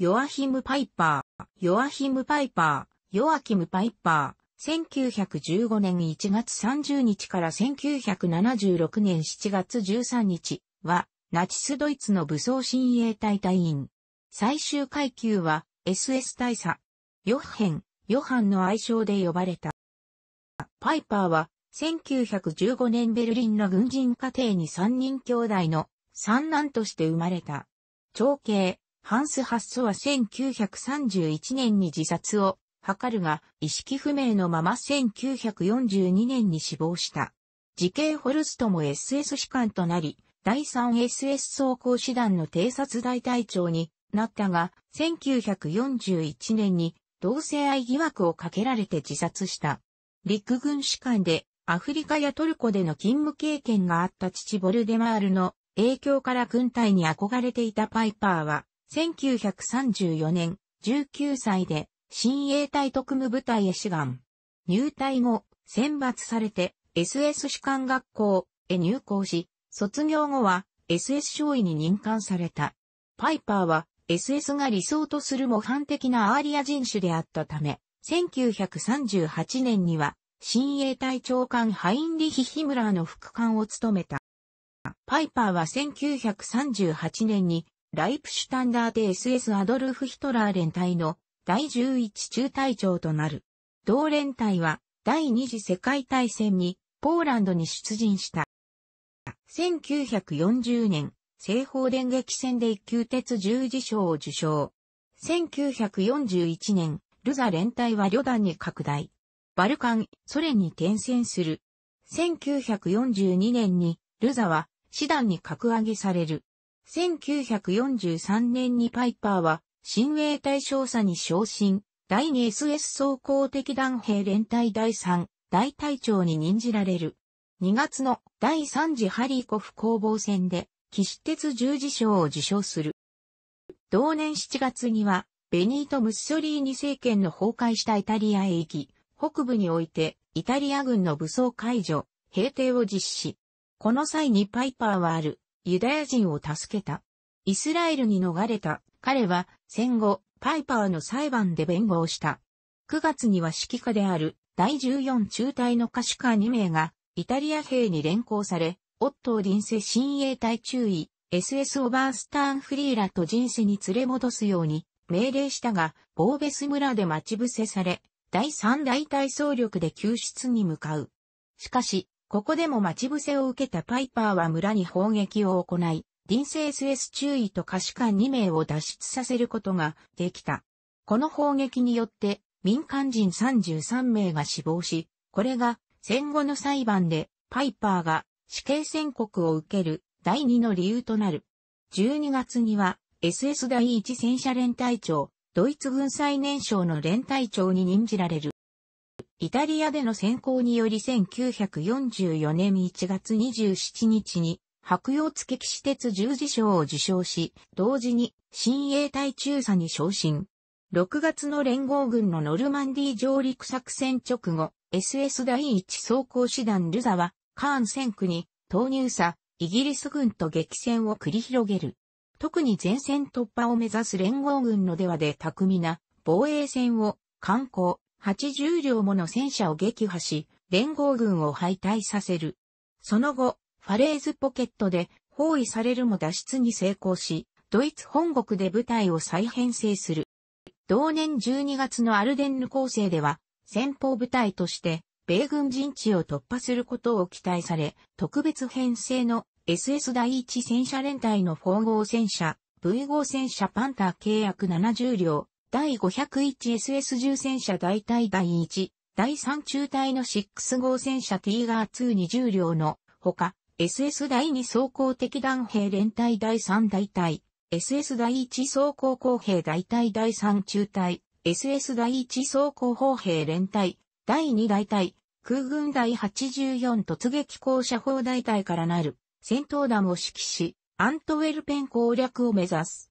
ヨアヒム・パイパー、ヨアヒム・パイパー、ヨアキム・パイパー、1915年1月30日から1976年7月13日は、ナチスドイツの武装親衛隊隊員。最終階級は、SS 大佐。ヨッヘン、ヨハンの愛称で呼ばれた。パイパーは、1915年ベルリンの軍人家庭に3人兄弟の三男として生まれた。長兄、ハンス・ハッソは1931年に自殺を図るが、意識不明のまま1942年に死亡した。時系ホルストも SS 士官となり、第 3SS 装甲師団の偵察大隊長になったが、1941年に同性愛疑惑をかけられて自殺した。陸軍士官でアフリカやトルコでの勤務経験があった父ボルデマールの影響から軍隊に憧れていたパイパーは、1934年、19歳で、新衛隊特務部隊へ志願。入隊後、選抜されて、SS 士官学校へ入校し、卒業後は、SS 少尉に任官された。パイパーは、SS が理想とする模範的なアーリア人種であったため、1938年には、新衛隊長官ハインリヒ・ヒムラーの副官を務めた。パイパーは1938年にライプシュタンダーテ SS アドルフ・ヒトラー連隊の第11中隊長となる。同連隊は第二次世界大戦にポーランドに出陣した。1940年、西方電撃戦で一級鉄十字章を受賞。1941年、ルザ連隊は旅団に拡大。バルカン、ソ連に転戦する。1942年に、ルザは、師団に格上げされる。1943年にパイパーは、新衛隊少佐に昇進、第 2SS 総攻敵団兵連隊第3、大隊長に任じられる。2月の第3次ハリーコフ攻防戦で、騎士鉄十字章を受賞する。同年7月には、ベニート・ムッソリーニ政権の崩壊したイタリアへ行き、北部において、イタリア軍の武装解除、平定を実施。この際にパイパーはある、ユダヤ人を助けた。イスラエルに逃れた。彼は戦後、パイパーの裁判で弁護をした。9月には指揮下である第14中隊の歌手下2名がイタリア兵に連行され、オットー臨世親衛隊注意、SS オバースターンフリーラと人生に連れ戻すように命令したが、ボーベス村で待ち伏せされ、第3大体総力で救出に向かう。しかし、ここでも待ち伏せを受けたパイパーは村に砲撃を行い、臨生 SS 注意と可視官2名を脱出させることができた。この砲撃によって民間人33名が死亡し、これが戦後の裁判でパイパーが死刑宣告を受ける第2の理由となる。12月には SS 第1戦車連隊長、ドイツ軍最年少の連隊長に任じられる。イタリアでの選考により1944年1月27日に白洋付騎士鉄十字章を受章し、同時に新衛隊中佐に昇進。6月の連合軍のノルマンディ上陸作戦直後、SS 第一装甲師団ルザは、カーン戦区に投入さ、イギリス軍と激戦を繰り広げる。特に前線突破を目指す連合軍のではで巧みな防衛戦を、観光、80両もの戦車を撃破し、連合軍を敗退させる。その後、ファレーズポケットで包囲されるも脱出に成功し、ドイツ本国で部隊を再編成する。同年12月のアルデンヌ構成では、先方部隊として、米軍陣地を突破することを期待され、特別編成の SS 第一戦車連隊の4号戦車、V 号戦車パンター契約70両、第5 0 1 s s 重戦車大隊第1、第3中隊の6号戦車 t ィーガー2に重両のほか、SS 第2装甲敵弾兵連隊第3大隊、SS 第1装甲工兵大隊第3中隊、SS 第1装甲砲兵連隊、第2大隊、空軍第84突撃校舎砲大隊からなる戦闘団を指揮し、アントウェルペン攻略を目指す。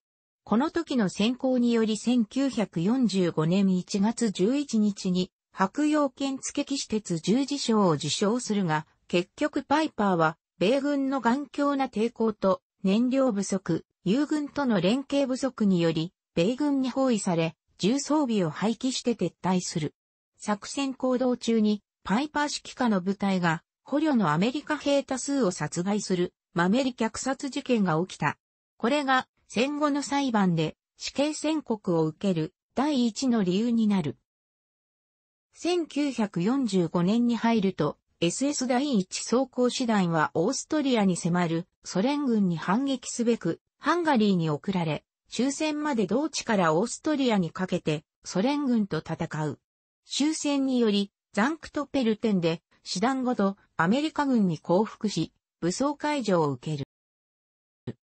この時の選考により1945年1月11日に白洋剣付騎鉄十字章を受賞するが、結局パイパーは米軍の頑強な抵抗と燃料不足、友軍との連携不足により、米軍に包囲され、重装備を廃棄して撤退する。作戦行動中にパイパー指揮下の部隊が捕虜のアメリカ兵多数を殺害するマメリ虐殺事件が起きた。これが戦後の裁判で死刑宣告を受ける第一の理由になる。1945年に入ると SS 第一装甲師団はオーストリアに迫るソ連軍に反撃すべくハンガリーに送られ終戦まで同地からオーストリアにかけてソ連軍と戦う。終戦によりザンクトペルテンで師団ごとアメリカ軍に降伏し武装解除を受ける。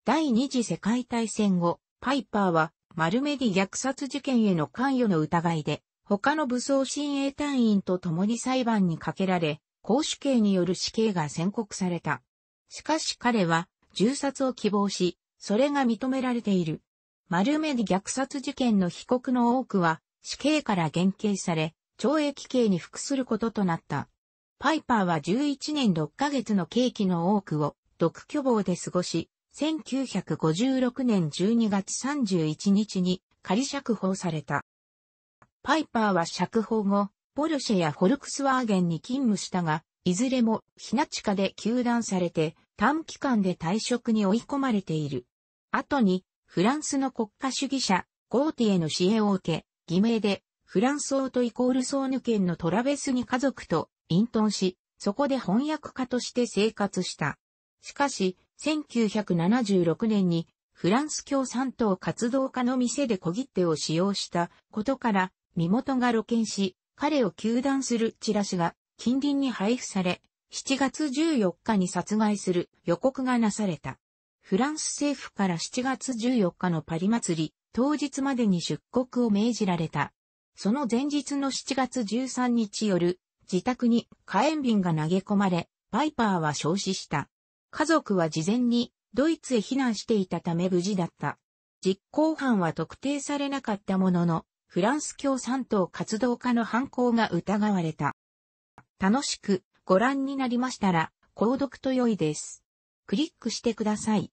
第二次世界大戦後、パイパーはマルメディ虐殺事件への関与の疑いで、他の武装親衛隊員と共に裁判にかけられ、公主刑による死刑が宣告された。しかし彼は銃殺を希望し、それが認められている。マルメディ虐殺事件の被告の多くは死刑から減刑され、懲役刑に服することとなった。パイパーは11年6ヶ月の刑期の多くを独居房で過ごし、1956年12月31日に仮釈放された。パイパーは釈放後、ポルシェやフォルクスワーゲンに勤務したが、いずれもひな地下で休断されて短期間で退職に追い込まれている。後に、フランスの国家主義者、ゴーティへの支援を受け、偽名で、フランスオートイコールソーヌ県のトラベスに家族と隠遁し、そこで翻訳家として生活した。しかし、1976年にフランス共産党活動家の店で小切手を使用したことから身元が露見し、彼を求断するチラシが近隣に配布され、7月14日に殺害する予告がなされた。フランス政府から7月14日のパリ祭り、当日までに出国を命じられた。その前日の7月13日夜、自宅に火炎瓶が投げ込まれ、バイパーは焼死した。家族は事前にドイツへ避難していたため無事だった。実行犯は特定されなかったものの、フランス共産党活動家の犯行が疑われた。楽しくご覧になりましたら、購読と良いです。クリックしてください。